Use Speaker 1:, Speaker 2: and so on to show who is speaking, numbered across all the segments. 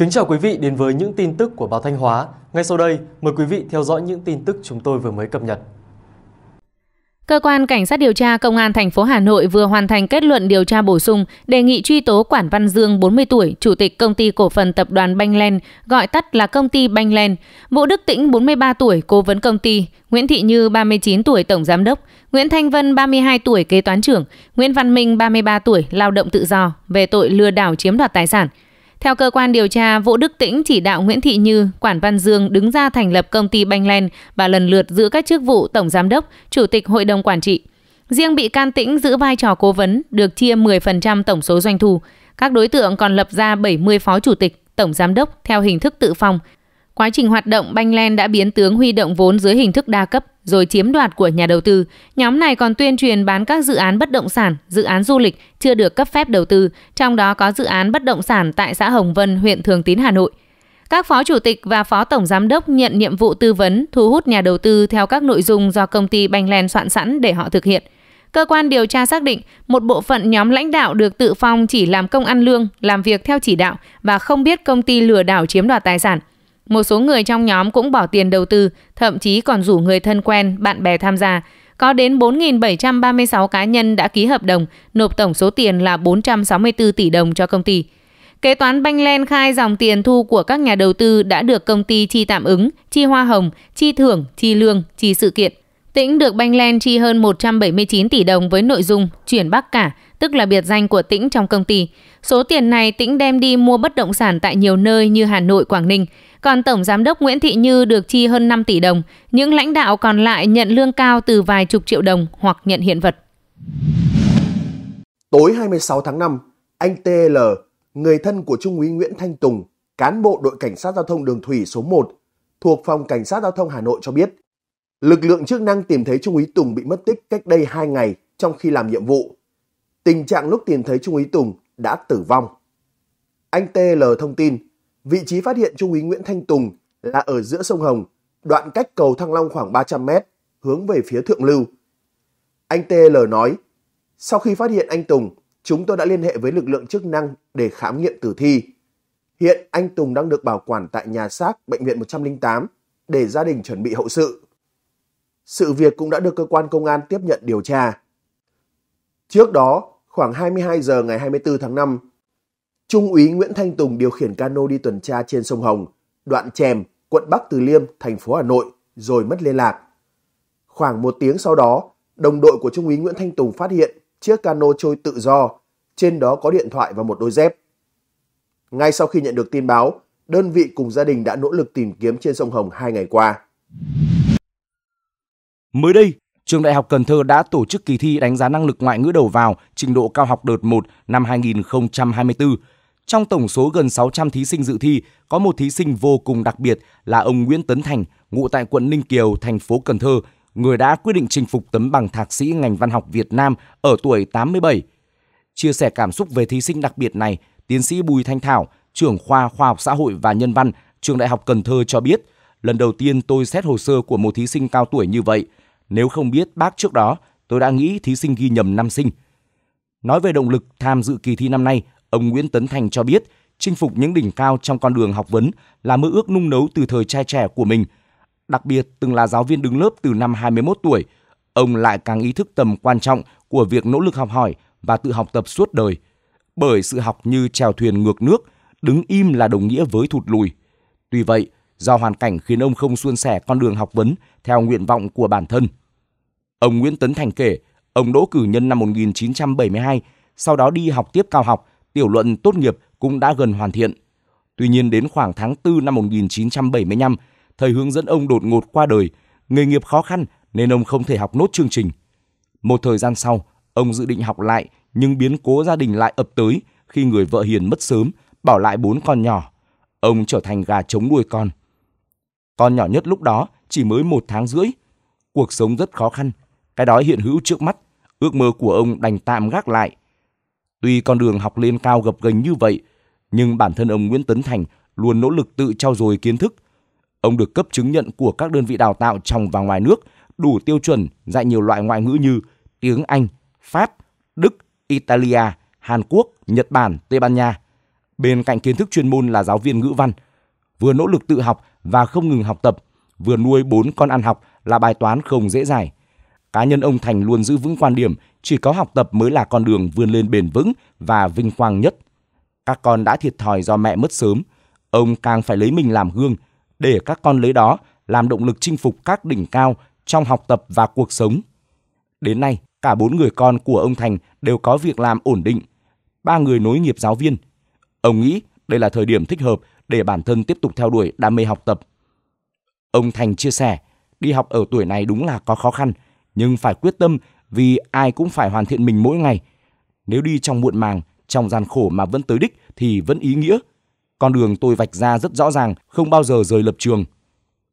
Speaker 1: Kính chào quý vị đến với những tin tức của báo Thanh Hóa. Ngay sau đây, mời quý vị theo dõi những tin tức chúng tôi vừa mới cập nhật.
Speaker 2: Cơ quan Cảnh sát điều tra Công an thành phố Hà Nội vừa hoàn thành kết luận điều tra bổ sung đề nghị truy tố Quản Văn Dương 40 tuổi, Chủ tịch Công ty Cổ phần Tập đoàn Banh Len, gọi tắt là Công ty Banh Len, Vũ Đức Tĩnh 43 tuổi, Cố vấn Công ty, Nguyễn Thị Như 39 tuổi, Tổng Giám đốc, Nguyễn Thanh Vân 32 tuổi, Kế toán trưởng, Nguyễn Văn Minh 33 tuổi, Lao động tự do, về tội lừa đảo chiếm đoạt tài sản – theo cơ quan điều tra, Vũ Đức Tĩnh chỉ đạo Nguyễn Thị Như, Quản Văn Dương đứng ra thành lập công ty Banh Len và lần lượt giữ các chức vụ Tổng Giám đốc, Chủ tịch Hội đồng Quản trị. Riêng bị can Tĩnh giữ vai trò cố vấn, được chia 10% tổng số doanh thu. Các đối tượng còn lập ra 70 phó chủ tịch, tổng giám đốc theo hình thức tự phong, Quá trình hoạt động, Banh Len đã biến tướng huy động vốn dưới hình thức đa cấp rồi chiếm đoạt của nhà đầu tư. Nhóm này còn tuyên truyền bán các dự án bất động sản, dự án du lịch chưa được cấp phép đầu tư, trong đó có dự án bất động sản tại xã Hồng Vân, huyện Thường Tín, Hà Nội. Các phó chủ tịch và phó tổng giám đốc nhận nhiệm vụ tư vấn thu hút nhà đầu tư theo các nội dung do công ty Banh Len soạn sẵn để họ thực hiện. Cơ quan điều tra xác định một bộ phận nhóm lãnh đạo được tự phong chỉ làm công ăn lương, làm việc theo chỉ đạo và không biết công ty lừa đảo chiếm đoạt tài sản – một số người trong nhóm cũng bỏ tiền đầu tư, thậm chí còn rủ người thân quen, bạn bè tham gia. Có đến 4.736 cá nhân đã ký hợp đồng, nộp tổng số tiền là 464 tỷ đồng cho công ty. Kế toán Banh Len khai dòng tiền thu của các nhà đầu tư đã được công ty chi tạm ứng, chi hoa hồng, chi thưởng, chi lương, chi sự kiện. Tĩnh được Banh Len chi hơn 179 tỷ đồng với nội dung chuyển Bắc cả, tức là biệt danh của Tĩnh trong công ty. Số tiền này Tĩnh đem đi mua bất động sản tại nhiều nơi như Hà Nội, Quảng Ninh còn Tổng Giám đốc Nguyễn Thị Như được chi hơn 5 tỷ đồng. Những lãnh đạo còn lại nhận lương cao từ vài chục triệu đồng hoặc nhận hiện vật.
Speaker 3: Tối 26 tháng 5, anh TL, người thân của Trung úy Nguyễn Thanh Tùng, cán bộ đội cảnh sát giao thông đường thủy số 1 thuộc phòng cảnh sát giao thông Hà Nội cho biết, lực lượng chức năng tìm thấy Trung úy Tùng bị mất tích cách đây 2 ngày trong khi làm nhiệm vụ. Tình trạng lúc tìm thấy Trung úy Tùng đã tử vong. Anh TL thông tin, Vị trí phát hiện Trung úy Nguyễn Thanh Tùng là ở giữa sông Hồng, đoạn cách cầu Thăng Long khoảng 300 mét, hướng về phía Thượng Lưu. Anh TL nói, sau khi phát hiện anh Tùng, chúng tôi đã liên hệ với lực lượng chức năng để khám nghiệm tử thi. Hiện anh Tùng đang được bảo quản tại nhà xác Bệnh viện 108 để gia đình chuẩn bị hậu sự. Sự việc cũng đã được cơ quan công an tiếp nhận điều tra. Trước đó, khoảng 22 giờ ngày 24 tháng 5, Trung úy Nguyễn Thanh Tùng điều khiển cano đi tuần tra trên sông Hồng, đoạn Chèm, quận Bắc Từ Liêm, thành phố Hà Nội, rồi mất liên lạc. Khoảng một tiếng sau đó, đồng đội của Trung úy Nguyễn Thanh Tùng phát hiện chiếc cano trôi tự do, trên đó có điện thoại và một đôi dép. Ngay sau khi nhận được tin báo, đơn vị cùng gia đình đã nỗ lực tìm kiếm trên sông Hồng hai ngày qua.
Speaker 1: Mới đây, Trường Đại học Cần Thơ đã tổ chức kỳ thi đánh giá năng lực ngoại ngữ đầu vào trình độ cao học đợt 1 năm 2024 trong tổng số gần 600 thí sinh dự thi, có một thí sinh vô cùng đặc biệt là ông Nguyễn Tấn Thành, ngụ tại quận Ninh Kiều, thành phố Cần Thơ, người đã quyết định chinh phục tấm bằng thạc sĩ ngành văn học Việt Nam ở tuổi 87. Chia sẻ cảm xúc về thí sinh đặc biệt này, tiến sĩ Bùi Thanh Thảo, trưởng khoa khoa học xã hội và nhân văn, trường Đại học Cần Thơ cho biết, lần đầu tiên tôi xét hồ sơ của một thí sinh cao tuổi như vậy. Nếu không biết bác trước đó, tôi đã nghĩ thí sinh ghi nhầm năm sinh. Nói về động lực tham dự kỳ thi năm nay, Ông Nguyễn Tấn Thành cho biết, chinh phục những đỉnh cao trong con đường học vấn là mơ ước nung nấu từ thời trai trẻ của mình. Đặc biệt, từng là giáo viên đứng lớp từ năm 21 tuổi, ông lại càng ý thức tầm quan trọng của việc nỗ lực học hỏi và tự học tập suốt đời. Bởi sự học như chèo thuyền ngược nước, đứng im là đồng nghĩa với thụt lùi. Tuy vậy, do hoàn cảnh khiến ông không suôn sẻ con đường học vấn theo nguyện vọng của bản thân. Ông Nguyễn Tấn Thành kể, ông đỗ cử nhân năm 1972, sau đó đi học tiếp cao học tiểu luận tốt nghiệp cũng đã gần hoàn thiện. Tuy nhiên đến khoảng tháng 4 năm 1975, thầy hướng dẫn ông đột ngột qua đời, nghề nghiệp khó khăn nên ông không thể học nốt chương trình. Một thời gian sau, ông dự định học lại nhưng biến cố gia đình lại ập tới khi người vợ hiền mất sớm, bỏ lại bốn con nhỏ. Ông trở thành gà trống nuôi con. Con nhỏ nhất lúc đó chỉ mới một tháng rưỡi. Cuộc sống rất khó khăn, cái đói hiện hữu trước mắt. Ước mơ của ông đành tạm gác lại Tuy con đường học lên cao gập ghềnh như vậy, nhưng bản thân ông Nguyễn Tấn Thành luôn nỗ lực tự trau dồi kiến thức. Ông được cấp chứng nhận của các đơn vị đào tạo trong và ngoài nước, đủ tiêu chuẩn dạy nhiều loại ngoại ngữ như tiếng Anh, Pháp, Đức, Italia, Hàn Quốc, Nhật Bản, Tây Ban Nha. Bên cạnh kiến thức chuyên môn là giáo viên ngữ văn, vừa nỗ lực tự học và không ngừng học tập, vừa nuôi bốn con ăn học là bài toán không dễ dàng Cá nhân ông Thành luôn giữ vững quan điểm chỉ có học tập mới là con đường vươn lên bền vững và vinh quang nhất. Các con đã thiệt thòi do mẹ mất sớm, ông càng phải lấy mình làm gương để các con lấy đó làm động lực chinh phục các đỉnh cao trong học tập và cuộc sống. Đến nay, cả bốn người con của ông Thành đều có việc làm ổn định, ba người nối nghiệp giáo viên. Ông nghĩ đây là thời điểm thích hợp để bản thân tiếp tục theo đuổi đam mê học tập. Ông Thành chia sẻ, đi học ở tuổi này đúng là có khó khăn – nhưng phải quyết tâm vì ai cũng phải hoàn thiện mình mỗi ngày. Nếu đi trong muộn màng, trong gian khổ mà vẫn tới đích thì vẫn ý nghĩa. Con đường tôi vạch ra rất rõ ràng, không bao giờ rời lập trường.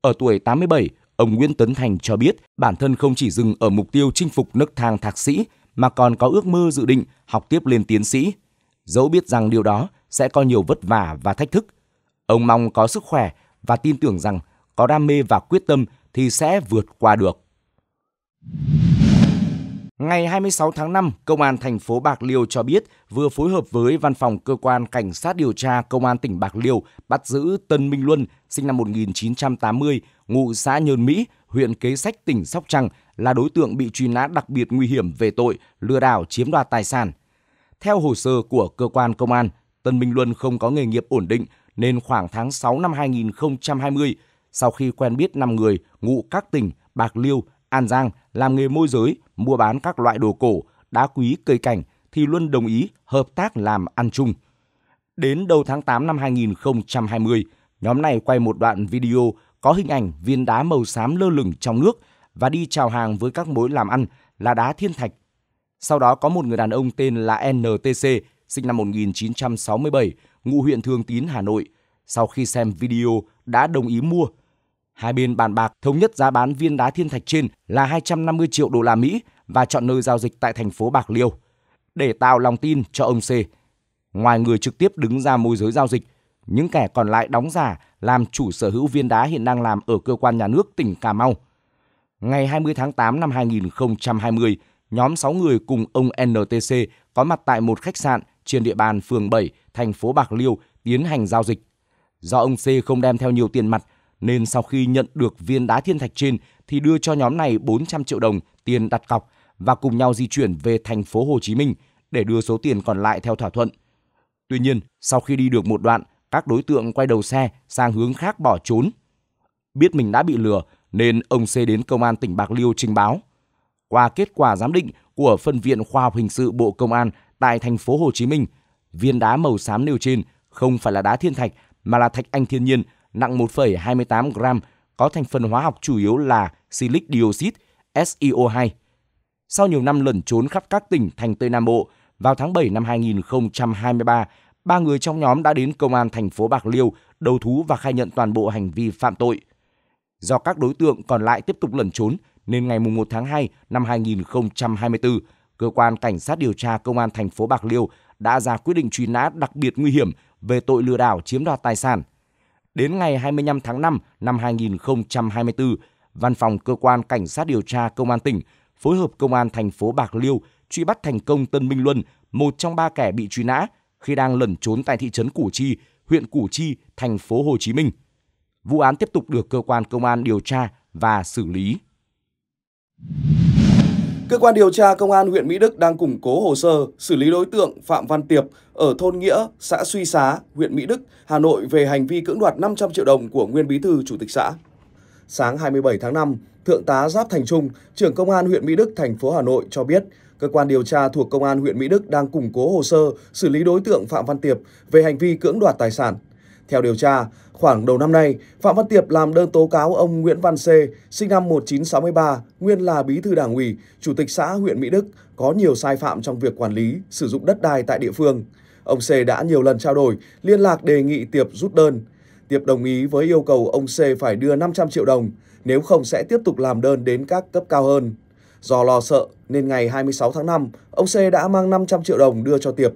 Speaker 1: Ở tuổi 87, ông Nguyễn Tấn Thành cho biết bản thân không chỉ dừng ở mục tiêu chinh phục nấc thang thạc sĩ mà còn có ước mơ dự định học tiếp lên tiến sĩ. Dẫu biết rằng điều đó sẽ có nhiều vất vả và thách thức, ông mong có sức khỏe và tin tưởng rằng có đam mê và quyết tâm thì sẽ vượt qua được. Ngày 26 tháng 5, Công an thành phố Bạc Liêu cho biết vừa phối hợp với Văn phòng Cơ quan Cảnh sát điều tra Công an tỉnh Bạc Liêu bắt giữ Tân Minh Luân, sinh năm 1980, ngụ xã Nhơn Mỹ, huyện Kế Sách, tỉnh Sóc Trăng, là đối tượng bị truy nã đặc biệt nguy hiểm về tội lừa đảo chiếm đoạt tài sản. Theo hồ sơ của Cơ quan Công an, Tân Minh Luân không có nghề nghiệp ổn định nên khoảng tháng 6 năm 2020, sau khi quen biết 5 người ngụ các tỉnh Bạc Liêu, An Giang làm nghề môi giới, mua bán các loại đồ cổ, đá quý, cây cảnh thì Luân đồng ý hợp tác làm ăn chung. Đến đầu tháng 8 năm 2020, nhóm này quay một đoạn video có hình ảnh viên đá màu xám lơ lửng trong nước và đi chào hàng với các mối làm ăn là đá thiên thạch. Sau đó có một người đàn ông tên là NTC, sinh năm 1967, ngụ huyện Thường Tín, Hà Nội. Sau khi xem video, đã đồng ý mua – Hai bên bàn bạc thống nhất giá bán viên đá thiên thạch trên là 250 triệu đô la Mỹ và chọn nơi giao dịch tại thành phố Bạc Liêu để tạo lòng tin cho ông C. Ngoài người trực tiếp đứng ra môi giới giao dịch, những kẻ còn lại đóng giả làm chủ sở hữu viên đá hiện đang làm ở cơ quan nhà nước tỉnh Cà Mau. Ngày 20 tháng 8 năm 2020, nhóm 6 người cùng ông NTC có mặt tại một khách sạn trên địa bàn phường 7, thành phố Bạc Liêu tiến hành giao dịch. Do ông C không đem theo nhiều tiền mặt nên sau khi nhận được viên đá thiên thạch trên thì đưa cho nhóm này 400 triệu đồng tiền đặt cọc và cùng nhau di chuyển về thành phố Hồ Chí Minh để đưa số tiền còn lại theo thỏa thuận. Tuy nhiên, sau khi đi được một đoạn, các đối tượng quay đầu xe sang hướng khác bỏ trốn. Biết mình đã bị lừa nên ông C đến công an tỉnh Bạc Liêu trình báo. Qua kết quả giám định của phân viện khoa học hình sự Bộ Công an tại thành phố Hồ Chí Minh, viên đá màu xám nêu trên không phải là đá thiên thạch mà là thạch anh thiên nhiên nặng 1,28 gram có thành phần hóa học chủ yếu là silic dioxide SiO2. Sau nhiều năm lẩn trốn khắp các tỉnh thành Tây Nam Bộ, vào tháng 7 năm 2023, ba người trong nhóm đã đến công an thành phố Bạc Liêu đầu thú và khai nhận toàn bộ hành vi phạm tội. Do các đối tượng còn lại tiếp tục lẩn trốn nên ngày 1 tháng 2 năm 2024, cơ quan cảnh sát điều tra công an thành phố Bạc Liêu đã ra quyết định truy nã đặc biệt nguy hiểm về tội lừa đảo chiếm đoạt tài sản – Đến ngày 25 tháng 5 năm 2024, Văn phòng Cơ quan Cảnh sát điều tra Công an tỉnh phối hợp Công an thành phố Bạc Liêu truy bắt thành công Tân Minh Luân, một trong ba kẻ bị truy nã khi đang lẩn trốn tại thị trấn Củ Chi, huyện Củ Chi, thành phố Hồ Chí Minh. Vụ án tiếp tục được cơ quan công an điều tra và xử lý.
Speaker 4: Cơ quan điều tra Công an huyện Mỹ Đức đang củng cố hồ sơ xử lý đối tượng Phạm Văn Tiệp ở thôn Nghĩa, xã Suy Xá, huyện Mỹ Đức, Hà Nội về hành vi cưỡng đoạt 500 triệu đồng của nguyên bí thư chủ tịch xã. Sáng 27 tháng 5, Thượng tá Giáp Thành Trung, trưởng Công an huyện Mỹ Đức, thành phố Hà Nội cho biết, cơ quan điều tra thuộc Công an huyện Mỹ Đức đang củng cố hồ sơ xử lý đối tượng Phạm Văn Tiệp về hành vi cưỡng đoạt tài sản. Theo điều tra, khoảng đầu năm nay, Phạm Văn Tiệp làm đơn tố cáo ông Nguyễn Văn C, sinh năm 1963, nguyên là bí thư đảng ủy, chủ tịch xã huyện Mỹ Đức, có nhiều sai phạm trong việc quản lý, sử dụng đất đai tại địa phương. Ông C đã nhiều lần trao đổi, liên lạc đề nghị Tiệp rút đơn. Tiệp đồng ý với yêu cầu ông C phải đưa 500 triệu đồng, nếu không sẽ tiếp tục làm đơn đến các cấp cao hơn. Do lo sợ nên ngày 26 tháng 5, ông C đã mang 500 triệu đồng đưa cho Tiệp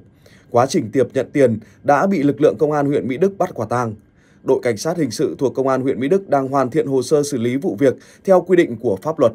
Speaker 4: quá trình tiệp nhận tiền đã bị lực lượng công an huyện Mỹ Đức bắt quả tang. Đội cảnh sát hình sự thuộc công an huyện Mỹ Đức đang hoàn thiện hồ sơ xử lý vụ việc theo quy định của pháp luật.